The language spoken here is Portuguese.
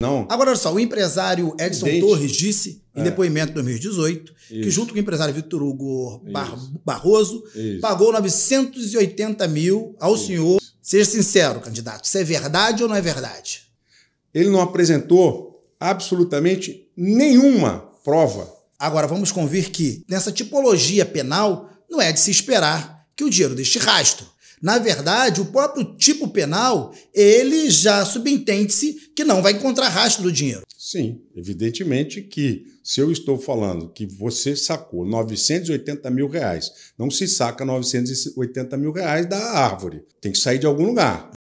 Não. Agora, olha só, o empresário Edson Dente. Torres disse, em é. depoimento de 2018, Isso. que junto com o empresário Vitor Hugo Bar Isso. Barroso, Isso. pagou 980 mil ao senhor. Seja sincero, candidato, isso é verdade ou não é verdade? Ele não apresentou absolutamente nenhuma prova. Agora, vamos convir que, nessa tipologia penal, não é de se esperar que o dinheiro deixe rastro. Na verdade, o próprio tipo penal, ele já subentende-se que não vai encontrar rastro do dinheiro. Sim, evidentemente que se eu estou falando que você sacou 980 mil reais, não se saca 980 mil reais da árvore. Tem que sair de algum lugar.